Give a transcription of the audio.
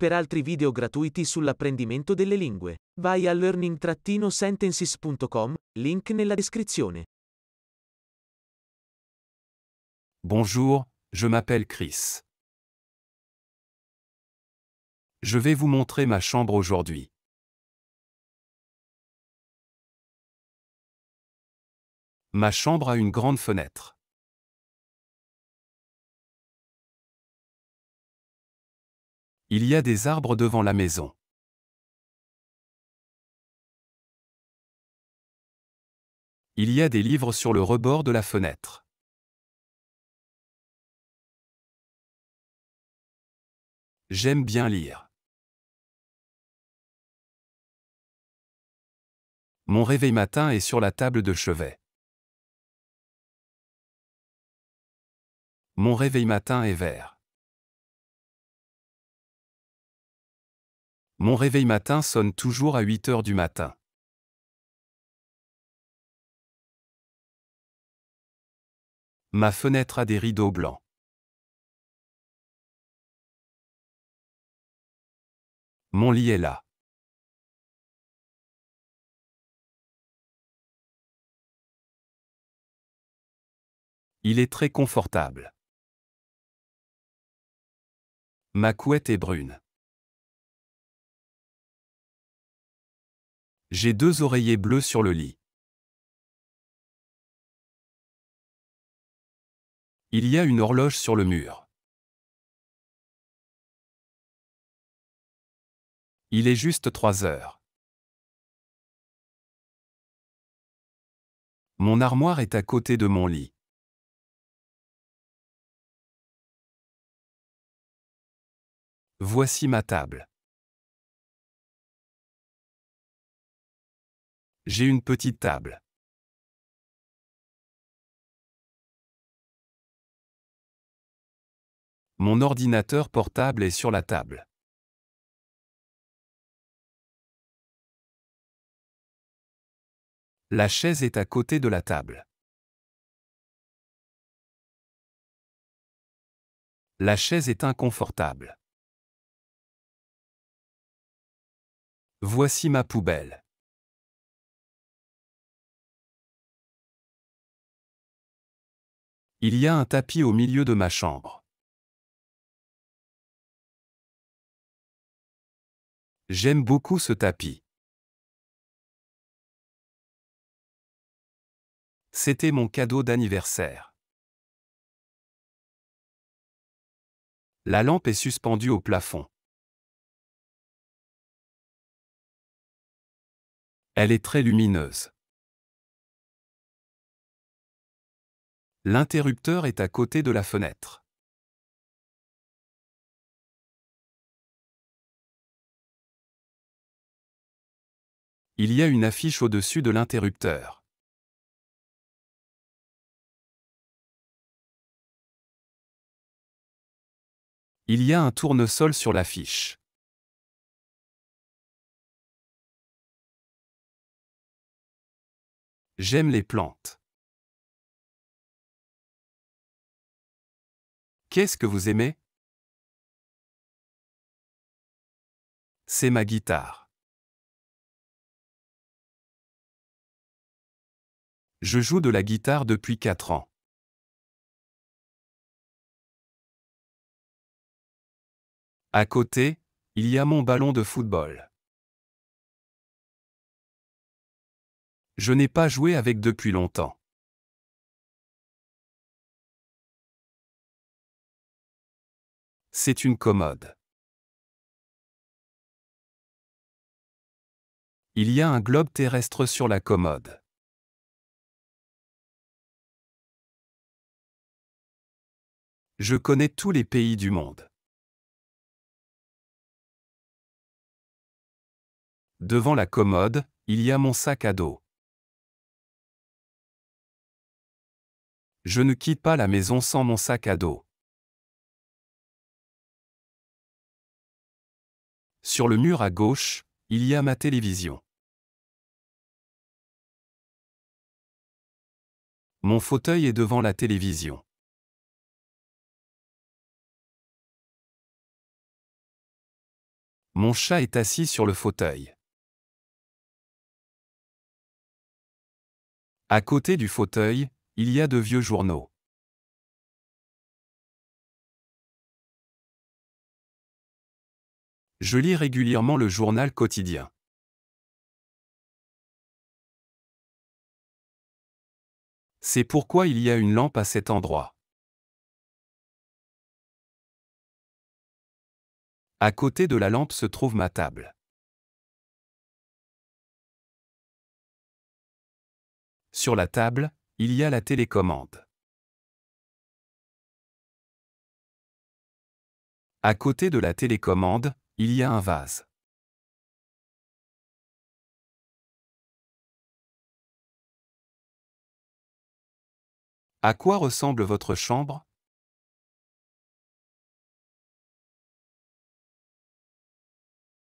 Per altri video gratuiti sull'apprendimento delle lingue, vai a learning-sentences.com, link nella descrizione. Bonjour, je m'appelle Chris. Je vais vous montrer ma chambre aujourd'hui. Ma chambre a une grande fenêtre. Il y a des arbres devant la maison. Il y a des livres sur le rebord de la fenêtre. J'aime bien lire. Mon réveil matin est sur la table de chevet. Mon réveil matin est vert. Mon réveil matin sonne toujours à 8 heures du matin. Ma fenêtre a des rideaux blancs. Mon lit est là. Il est très confortable. Ma couette est brune. J'ai deux oreillers bleus sur le lit. Il y a une horloge sur le mur. Il est juste trois heures. Mon armoire est à côté de mon lit. Voici ma table. J'ai une petite table. Mon ordinateur portable est sur la table. La chaise est à côté de la table. La chaise est inconfortable. Voici ma poubelle. Il y a un tapis au milieu de ma chambre. J'aime beaucoup ce tapis. C'était mon cadeau d'anniversaire. La lampe est suspendue au plafond. Elle est très lumineuse. L'interrupteur est à côté de la fenêtre. Il y a une affiche au-dessus de l'interrupteur. Il y a un tournesol sur l'affiche. J'aime les plantes. Qu'est-ce que vous aimez C'est ma guitare. Je joue de la guitare depuis 4 ans. À côté, il y a mon ballon de football. Je n'ai pas joué avec depuis longtemps. C'est une commode. Il y a un globe terrestre sur la commode. Je connais tous les pays du monde. Devant la commode, il y a mon sac à dos. Je ne quitte pas la maison sans mon sac à dos. Sur le mur à gauche, il y a ma télévision. Mon fauteuil est devant la télévision. Mon chat est assis sur le fauteuil. À côté du fauteuil, il y a de vieux journaux. Je lis régulièrement le journal quotidien. C'est pourquoi il y a une lampe à cet endroit. À côté de la lampe se trouve ma table. Sur la table, il y a la télécommande. À côté de la télécommande, il y a un vase. À quoi ressemble votre chambre